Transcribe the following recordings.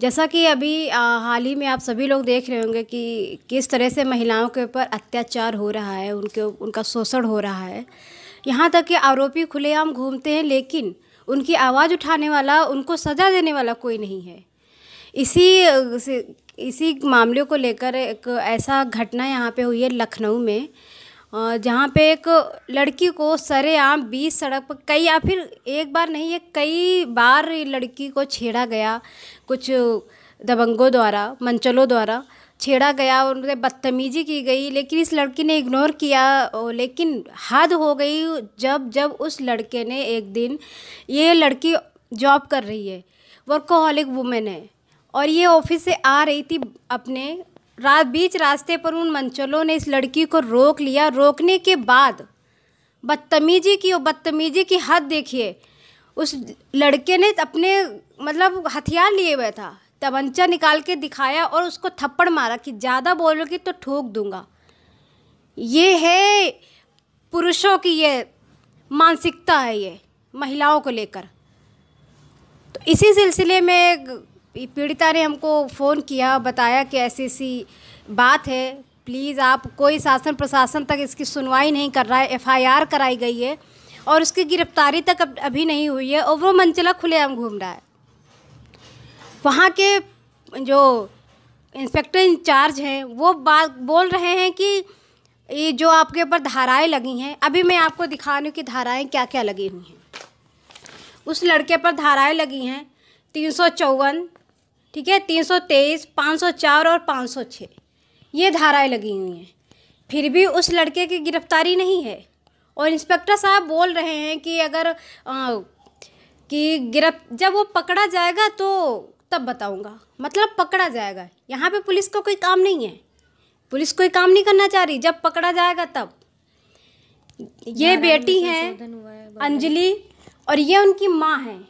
जैसा कि अभी हाल ही में आप सभी लोग देख रहे होंगे कि किस तरह से महिलाओं के ऊपर अत्याचार हो रहा है उनके उनका शोषण हो रहा है यहाँ तक कि आरोपी खुलेआम घूमते हैं लेकिन उनकी आवाज़ उठाने वाला उनको सज़ा देने वाला कोई नहीं है इसी इसी मामले को लेकर एक ऐसा घटना यहाँ पे हुई है लखनऊ में जहाँ पे एक लड़की को सरेआम बीच सड़क पर कई या फिर एक बार नहीं है कई बार लड़की को छेड़ा गया कुछ दबंगों द्वारा मंचलों द्वारा छेड़ा गया और उनसे बदतमीजी की गई लेकिन इस लड़की ने इग्नोर किया लेकिन हद हो गई जब जब उस लड़के ने एक दिन ये लड़की जॉब कर रही है वर्कोहलिक वुमेन है और ये ऑफिस से आ रही थी अपने रात बीच रास्ते पर उन मंचलों ने इस लड़की को रोक लिया रोकने के बाद बदतमीजी की और बदतमीजी की हद देखिए उस लड़के ने अपने मतलब हथियार लिए हुए था तबंचा निकाल के दिखाया और उसको थप्पड़ मारा कि ज़्यादा बोलोगे तो ठोक दूंगा ये है पुरुषों की ये मानसिकता है ये महिलाओं को लेकर तो इसी सिलसिले में पीड़िता ने हमको फ़ोन किया बताया कि ऐसी ऐसी बात है प्लीज़ आप कोई शासन प्रशासन तक इसकी सुनवाई नहीं कर रहा है एफआईआर कराई गई है और उसकी गिरफ्तारी तक अभी नहीं हुई है और वो मंचला खुलेआम घूम रहा है वहाँ के जो इंस्पेक्टर इंचार्ज हैं वो बात बोल रहे हैं कि ये जो आपके ऊपर धाराएं लगी हैं अभी मैं आपको दिखा रही हूँ कि धाराएं क्या क्या लगी हुई हैं उस लड़के पर धाराएं लगी हैं तीन सौ चौवन ठीक है तीन सौ तेईस पाँच सौ चार और पाँच सौ छः ये धाराएँ लगी हुई हैं फिर भी उस लड़के की गिरफ्तारी नहीं है और इंस्पेक्टर साहब बोल रहे हैं कि अगर आ, कि गिरफ जब वो पकड़ा जाएगा तो तब बताऊंगा मतलब पकड़ा जाएगा यहाँ पे पुलिस का को कोई काम नहीं है पुलिस कोई काम नहीं करना चाह रही जब पकड़ा जाएगा तब ये बेटी हैं है, अंजलि और ये उनकी माँ हैं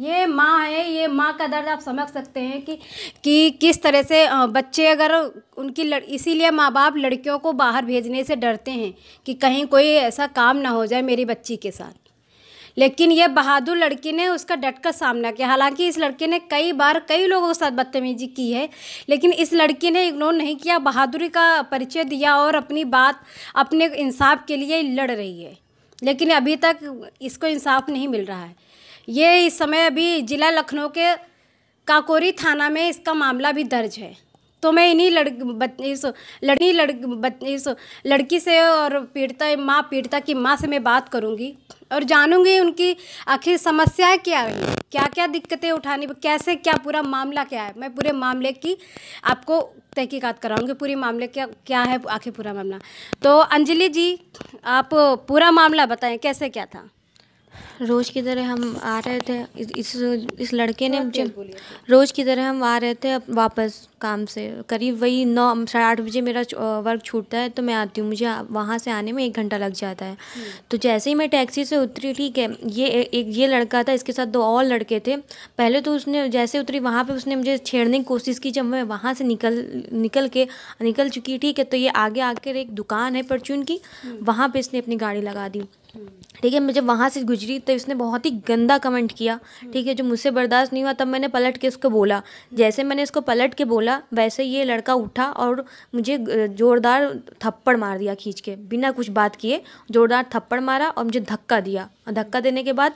ये माँ है ये माँ का दर्द आप समझ सकते हैं कि कि किस तरह से बच्चे अगर उनकी लड़ इसीलिए माँ बाप लड़कियों को बाहर भेजने से डरते हैं कि कहीं कोई ऐसा काम ना हो जाए मेरी बच्ची के साथ लेकिन ये बहादुर लड़की ने उसका डट कर सामना किया हालांकि इस लड़के ने कई बार कई लोगों के साथ बदतमीजी की है लेकिन इस लड़की ने इग्नोर नहीं किया बहादुरी का परिचय दिया और अपनी बात अपने इंसाफ के लिए लड़ रही है लेकिन अभी तक इसको इंसाफ नहीं मिल रहा है ये इस समय अभी ज़िला लखनऊ के काकोरी थाना में इसका मामला भी दर्ज है तो मैं इन्हीं लड़ इस लड़की लड़ इस लड़की से और पीड़िता माँ पीड़िता की माँ से मैं बात करूँगी और जानूँगी उनकी आखिर समस्या क्या है क्या क्या दिक्कतें उठानी कैसे क्या पूरा मामला क्या है मैं पूरे मामले की आपको तहकीकात कराऊँगी पूरी मामले क्या क्या है आखिर पूरा मामला तो अंजलि जी आप पूरा मामला बताएं कैसे क्या था रोज़ की तरह हम आ रहे थे इस इस लड़के ने हाँ, मुझे रोज़ की तरह हम आ रहे थे वापस काम से करीब वही नौ साढ़े आठ बजे मेरा वर्क छूटता है तो मैं आती हूँ मुझे वहाँ से आने में एक घंटा लग जाता है हम्म। तो जैसे ही मैं टैक्सी से उतरी ठीक है ये एक ये लड़का था इसके साथ दो और लड़के थे पहले तो उसने जैसे उतरी वहाँ पर उसने मुझे छेड़ने की कोशिश की जब मैं वहाँ से निकल निकल के निकल चुकी ठीक है तो ये आगे आकर एक दुकान है परचून की हम्म। वहाँ पर इसने अपनी गाड़ी लगा दी ठीक है मैं जब वहाँ से गुजरी तो इसने बहुत ही गंदा कमेंट किया ठीक है जो मुझसे बर्दाश्त नहीं हुआ तब मैंने पलट के उसको बोला जैसे मैंने इसको पलट के बोला वैसे ये लड़का उठा और मुझे ज़ोरदार थप्पड़ मार दिया खींच के बिना कुछ बात किए ज़ोरदार थप्पड़ मारा और मुझे धक्का दिया धक्का देने के बाद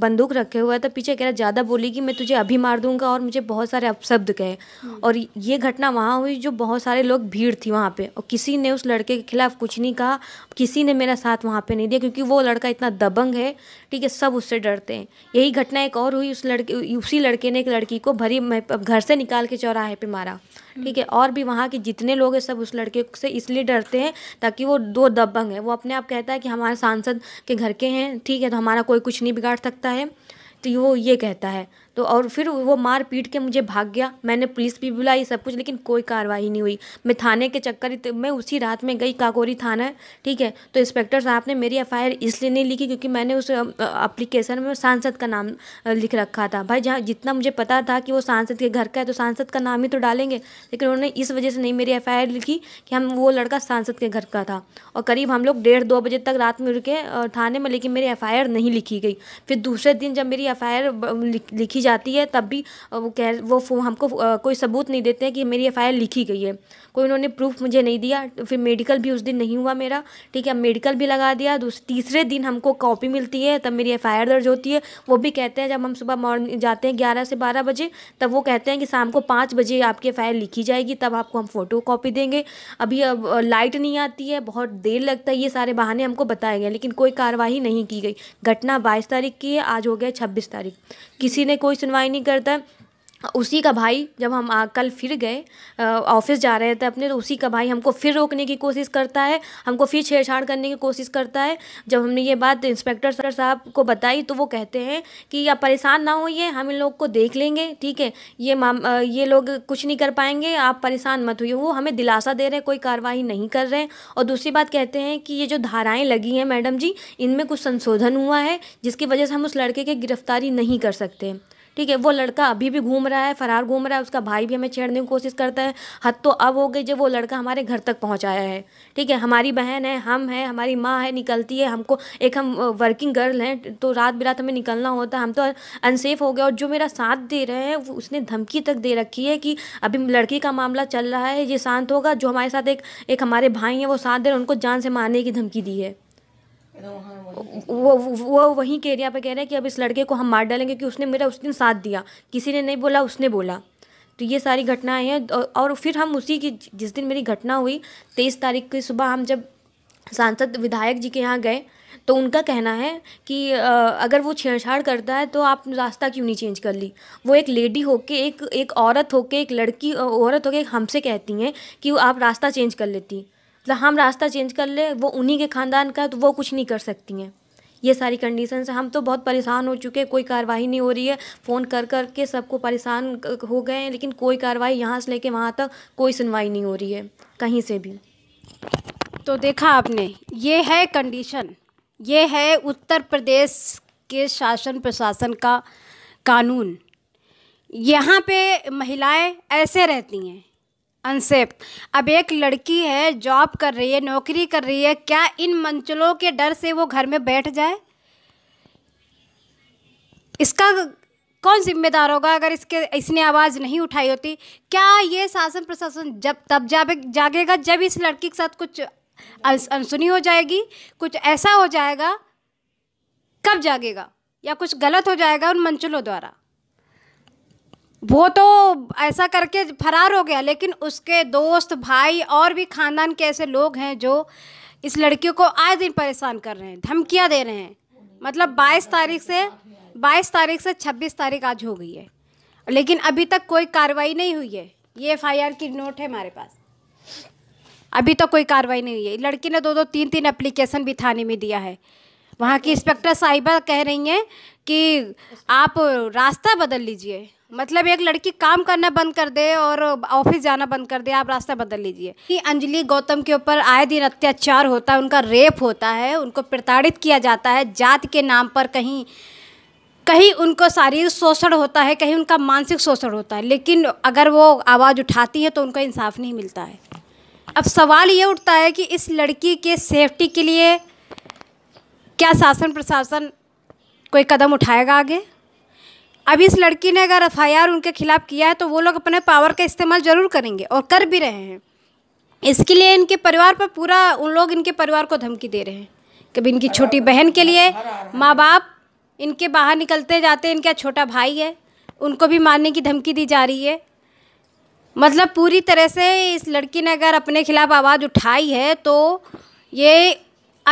बंदूक रखे हुए तो पीछे कह रहा ज़्यादा बोली कि मैं तुझे अभी मार दूंगा और मुझे बहुत सारे अपशब्द कहे और ये घटना वहाँ हुई जो बहुत सारे लोग भीड़ थी वहाँ पे और किसी ने उस लड़के के खिलाफ कुछ नहीं कहा किसी ने मेरा साथ वहाँ पे नहीं दिया क्योंकि वो लड़का इतना दबंग है ठीक है सब उससे डरते हैं यही घटना एक और हुई उस लड़के उसी लड़के ने एक लड़की को भरी घर से निकाल के चौराहे पर मारा ठीक है और भी वहाँ के जितने लोग हैं सब उस लड़के से इसलिए डरते हैं ताकि वो दो दबंग है वो अपने आप कहता है कि हमारे सांसद के घर के हैं ठीक है तो हमारा कोई कुछ नहीं बिगाड़ सकता है तो वो ये कहता है तो और फिर वो मार पीट के मुझे भाग गया मैंने पुलिस भी बुलाई सब कुछ लेकिन कोई कार्रवाई नहीं हुई मैं थाने के चक्कर मैं उसी रात में गई काकोरी थाना ठीक है तो इंस्पेक्टर साहब ने मेरी एफ इसलिए नहीं लिखी क्योंकि मैंने उस अप्लीकेशन में सांसद का नाम लिख रखा था भाई जहाँ जितना मुझे पता था कि वो सांसद के घर का है तो सांसद का नाम ही तो डालेंगे लेकिन उन्होंने इस वजह से नहीं मेरी एफ लिखी कि हम वो लड़का सांसद के घर का था और करीब हम लोग डेढ़ दो बजे तक रात में रुके थाने में लेकिन मेरी एफ नहीं लिखी गई फिर दूसरे दिन जब मेरी एफ लिखी लिखी जाती है तब भी वो कह वो हमको कोई सबूत नहीं देते हैं कि मेरी एफ लिखी गई है कोई उन्होंने प्रूफ मुझे नहीं दिया फिर मेडिकल भी उस दिन नहीं हुआ मेरा ठीक है मेडिकल भी लगा दिया तीसरे दिन हमको कॉपी मिलती है तब मेरी एफ दर्ज होती है वो भी कहते हैं जब हम सुबह मॉर्निंग जाते हैं ग्यारह से बारह बजे तब वो कहते हैं कि शाम को पाँच बजे आपकी एफ लिखी जाएगी तब आपको हम फ़ोटो कॉपी देंगे अभी अब लाइट नहीं आती है बहुत देर लगता है ये सारे बहाने हमको बताए गए लेकिन कोई कार्रवाई नहीं की गई घटना बाईस तारीख की है आज हो गया छब्बीस तारीख किसी ने कोई कोई सुनवाई नहीं करता उसी का भाई जब हम आ, कल फिर गए ऑफिस जा रहे थे अपने तो उसी का भाई हमको फिर रोकने की कोशिश करता है हमको फिर छेड़छाड़ करने की कोशिश करता है जब हमने ये बात इंस्पेक्टर सर साहब को बताई तो वो कहते हैं कि आप परेशान ना होइए हम इन लोग को देख लेंगे ठीक है ये माम ये लोग कुछ नहीं कर पाएंगे आप परेशान मत हुई वो हमें दिलासा दे रहे हैं कोई कार्रवाई नहीं कर रहे हैं और दूसरी बात कहते हैं कि ये जो धाराएँ लगी हैं मैडम जी इनमें कुछ संशोधन हुआ है जिसकी वजह से हम उस लड़के की गिरफ्तारी नहीं कर सकते ठीक है वो लड़का अभी भी घूम रहा है फरार घूम रहा है उसका भाई भी हमें छेड़ने की कोशिश करता है हद तो अब हो गई जब वो लड़का हमारे घर तक पहुँचाया है ठीक है हमारी बहन है हम हैं हमारी माँ है निकलती है हमको एक हम वर्किंग गर्ल हैं तो रात बिरात हमें निकलना होता है हम तो अनसेफ हो गए और जो मेरा साथ दे रहे हैं उसने धमकी तक दे रखी है कि अभी लड़की का मामला चल रहा है ये शांत होगा जो हमारे साथ एक एक हमारे भाई हैं वो साथ दे रहे हैं उनको जान से मारने की धमकी दी है वो वो वहीं के एरिया पे कह रहे हैं कि अब इस लड़के को हम मार डालेंगे कि उसने मेरा उस दिन साथ दिया किसी ने नहीं बोला उसने बोला तो ये सारी घटनाएं हैं और फिर हम उसी की जिस दिन मेरी घटना हुई तेईस तारीख की सुबह हम जब सांसद विधायक जी के यहाँ गए तो उनका कहना है कि अगर वो छेड़छाड़ करता है तो आप रास्ता क्यों नहीं चेंज कर ली वो एक लेडी होके एक एक औरत होके एक लड़की औरत होके हमसे कहती हैं कि आप रास्ता चेंज कर लेती मतलब हम रास्ता चेंज कर ले वो उन्हीं के ख़ानदान का तो वो कुछ नहीं कर सकती हैं ये सारी कंडीशन से हम तो बहुत परेशान हो चुके हैं कोई कार्रवाई नहीं हो रही है फ़ोन कर कर के सबको परेशान हो गए हैं लेकिन कोई कार्रवाई यहाँ से लेके वहाँ तक कोई सुनवाई नहीं हो रही है कहीं से भी तो देखा आपने ये है कंडीशन ये है उत्तर प्रदेश के शासन प्रशासन का कानून यहाँ पे महिलाएं ऐसे रहती हैं अनसेफ अब एक लड़की है जॉब कर रही है नौकरी कर रही है क्या इन मंचलों के डर से वो घर में बैठ जाए इसका कौन जिम्मेदार होगा अगर इसके इसने आवाज़ नहीं उठाई होती क्या ये शासन प्रशासन जब तब जाबे जागेगा जब इस लड़की के साथ कुछ अनसुनी हो जाएगी कुछ ऐसा हो जाएगा कब जागेगा या कुछ गलत हो जाएगा उन मंचलों द्वारा वो तो ऐसा करके फरार हो गया लेकिन उसके दोस्त भाई और भी ख़ानदान के ऐसे लोग हैं जो इस लड़कियों को आए दिन परेशान कर रहे हैं धमकियाँ दे रहे हैं मतलब 22 तारीख से 22 तारीख से 26 तारीख आज हो गई है लेकिन अभी तक कोई कार्रवाई नहीं हुई है ये एफ की नोट है हमारे पास अभी तक तो कोई कार्रवाई नहीं हुई है लड़की ने दो दो तीन तीन एप्लीकेशन भी थाने में दिया है वहाँ की इंस्पेक्टर साहिबा कह रही हैं कि आप रास्ता बदल लीजिए मतलब एक लड़की काम करना बंद कर दे और ऑफिस जाना बंद कर दे आप रास्ता बदल लीजिए कि अंजलि गौतम के ऊपर आए दिन अत्याचार होता है उनका रेप होता है उनको प्रताड़ित किया जाता है जात के नाम पर कहीं कहीं उनको शारीरिक शोषण होता है कहीं उनका मानसिक शोषण होता है लेकिन अगर वो आवाज़ उठाती है तो उनका इंसाफ नहीं मिलता है अब सवाल ये उठता है कि इस लड़की के सेफ्टी के लिए क्या शासन प्रशासन कोई कदम उठाएगा आगे अभी इस लड़की ने अगर एफ उनके खिलाफ़ किया है तो वो लोग अपने पावर का इस्तेमाल ज़रूर करेंगे और कर भी रहे हैं इसके लिए इनके परिवार पर पूरा उन लोग इनके परिवार को धमकी दे रहे हैं कभी इनकी छोटी बहन के लिए माँ बाप इनके बाहर निकलते जाते इनका छोटा भाई है उनको भी मारने की धमकी दी जा रही है मतलब पूरी तरह से इस लड़की ने अगर अपने खिलाफ़ आवाज़ उठाई है तो ये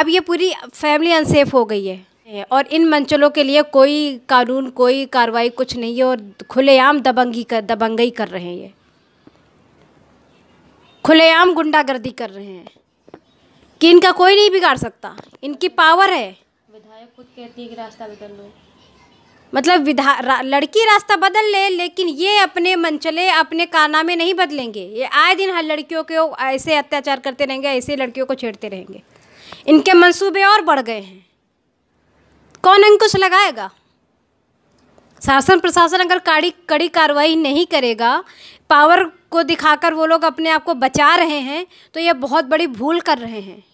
अब ये पूरी फैमिली अनसेफ हो गई है और इन मंचलों के लिए कोई कानून कोई कार्रवाई कुछ नहीं है और खुलेआम दबंगी कर दबंगई कर रहे हैं ये खुलेआम गुंडागर्दी कर रहे हैं कि इनका कोई नहीं बिगाड़ सकता इनकी पावर है विधायक खुद कहती है कि रास्ता बदल लो मतलब विधा रा, लड़की रास्ता बदल ले लेकिन ये अपने मंचले अपने काना में नहीं बदलेंगे ये आए दिन हर लड़कियों के ऐसे अत्याचार करते रहेंगे ऐसे लड़कियों को छेड़ते रहेंगे इनके मंसूबे और बढ़ गए हैं कौन अंकुश लगाएगा शासन प्रशासन अगर कड़ी कड़ी कार्रवाई नहीं करेगा पावर को दिखाकर वो लोग अपने आप को बचा रहे हैं तो ये बहुत बड़ी भूल कर रहे हैं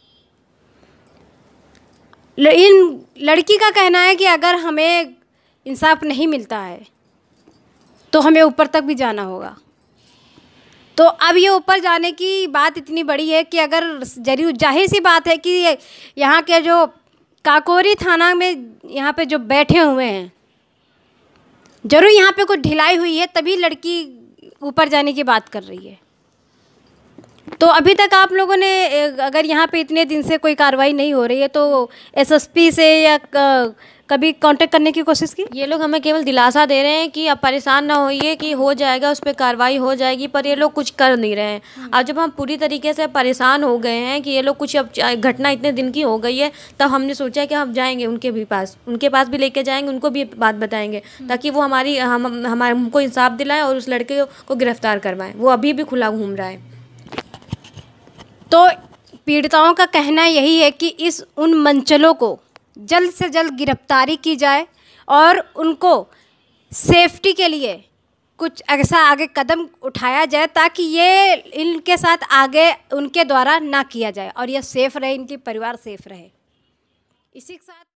इन लड़की का कहना है कि अगर हमें इंसाफ नहीं मिलता है तो हमें ऊपर तक भी जाना होगा तो अब ये ऊपर जाने की बात इतनी बड़ी है कि अगर जरूर जाहिर सी बात है कि यहाँ के जो काकोरी थाना में यहाँ पे जो बैठे हुए हैं जरूर यहाँ पे कुछ ढिलाई हुई है तभी लड़की ऊपर जाने की बात कर रही है तो अभी तक आप लोगों ने अगर यहाँ पे इतने दिन से कोई कार्रवाई नहीं हो रही है तो एसएसपी से या कभी कांटेक्ट करने की कोशिश की ये लोग हमें केवल दिलासा दे रहे हैं कि आप परेशान ना होइए कि हो जाएगा उस पर कार्रवाई हो जाएगी पर ये लोग कुछ कर नहीं रहे हैं हम्म। अब जब हम पूरी तरीके से परेशान हो गए हैं कि ये लोग कुछ अब घटना इतने दिन की हो गई है तब हमने सोचा कि हम जाएंगे उनके भी पास उनके पास भी लेके जाएंगे उनको भी बात बताएंगे हम्म। ताकि वो हमारी हम हमारे हमको इंसाफ दिलाएं और उस लड़के को गिरफ्तार करवाएं वो अभी भी खुला घूम रहा है तो पीड़िताओं का कहना यही है कि इस उन मंचलों को जल्द से जल्द गिरफ्तारी की जाए और उनको सेफ्टी के लिए कुछ ऐसा आगे कदम उठाया जाए ताकि ये इनके साथ आगे उनके द्वारा ना किया जाए और यह सेफ़ रहे इनके परिवार सेफ़ रहे इसी के साथ